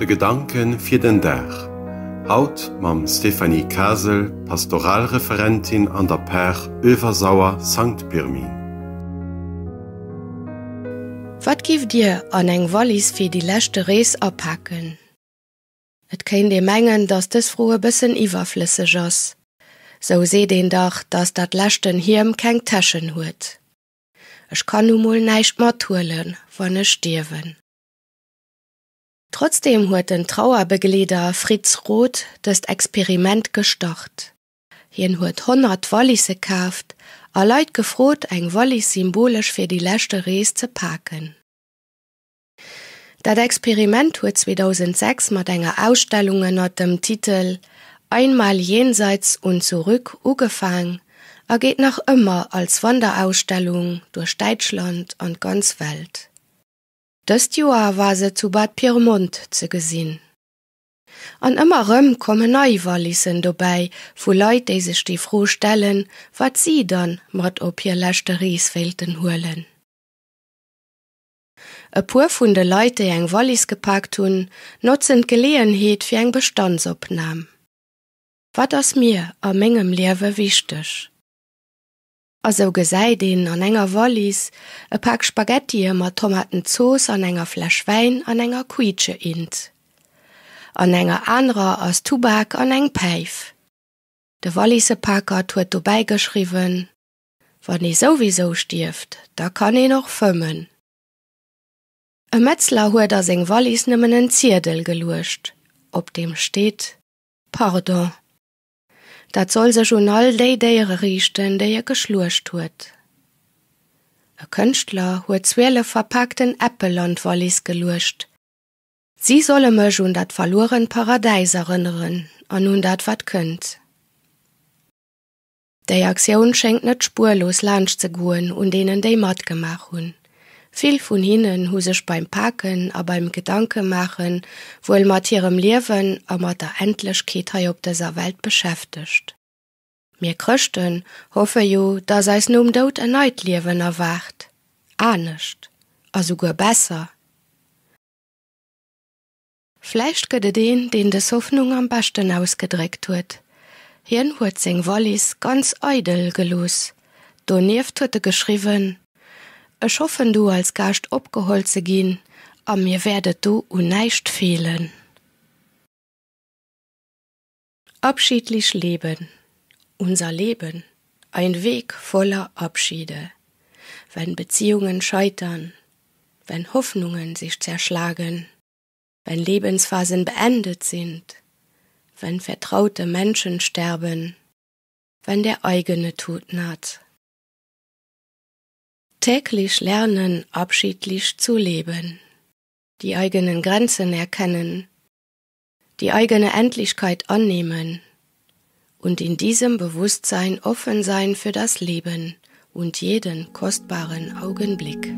de Gedanken für den Dach. Haut mam Stephanie Kasel, Pastoralreferentin an der Per Översauer St. Pirmin. Was gibt Dir an ein Wallis für die lächte Rees erpacken? Et kein de Mengen, dats des froe bisschen überflüssig ist. So se den doch, dass dat lächten Hirm kein Taschen huet. Ich kann nun mal nicht mehr tun, wenn ich stirwen. Trotzdem huet den Trauerbegleeder Fritz Roth das Experiment gestocht. Hien huet 100 Wollise gekauft, a Leut gefroht, ein Wollig symbolisch für die letzte Rees zu paken. Das Experiment huet 2006 mit einer Ausstellung unter dem Titel „Einmal jenseits und zurück angefangen. er geht noch immer als Wanderausstellung durch Deutschland und ganz Welt. Dëst Joar war se zu Bad Piermont ze gesinn. An ëmmer Rëm komme neiwer lissen dobäi, wo Leiit déi sech die froh stellen, wat sie dann mat op hir lächte Rieswelten hullen. E puer vun de Leiite eng Wallis gepackt hunn, notzen Geleenheet fir eng Bestandsopnam. Wat ass mir a menggem Liewe wichtech? also Geseideen an enger Wallis, e Pack Spaghetti mat Tomaten Zoos an enger Flasch Wein an enger Kuitsche int. An enger anrer aus Tubak an eng Peif. De Wollise Packer huet du beigeschriwen: „Wann i sowieso stift, da kann i noch fëmmen. E Metzler huet er seg Wallis nëmmen en Zierdel geluscht, ob dem steht: „Pardon dat soll se schon all déi déiere richten déi je geschlurcht huet e kënchtler huet zwele verpackten appelland wallis gelurcht sie solle mech hun dat verloren paradeiserrinnneren an nun dat wat kënnt déi aktiun schenkt net spurlos lasch ze guen und denen déi mat gemach hun Viel von hinnen hu sich beim Packen a beim Gedanke machen, wouel mat ihrem Leben a mat der Entlechkeet hai op deser Welt beschäftigt. Mir krchten hoffe jo, dass seis num dort erneut Leben erwacht. Anecht, ah, also go besser. Fleischcht gëtt den, den des Hoffnung am besten ausgedrückt huet. Hirn huet seg Wallis ganz eidel gelos. Doneft huete geschrieben, ich hoffe, du als Gast abgeholt zu gehen, an mir werdet du uneicht fehlen. Abschiedlich leben. Unser Leben. Ein Weg voller Abschiede. Wenn Beziehungen scheitern, wenn Hoffnungen sich zerschlagen, wenn Lebensphasen beendet sind, wenn vertraute Menschen sterben, wenn der eigene Tod naht. Täglich lernen, abschiedlich zu leben. Die eigenen Grenzen erkennen. Die eigene Endlichkeit annehmen. Und in diesem Bewusstsein offen sein für das Leben und jeden kostbaren Augenblick.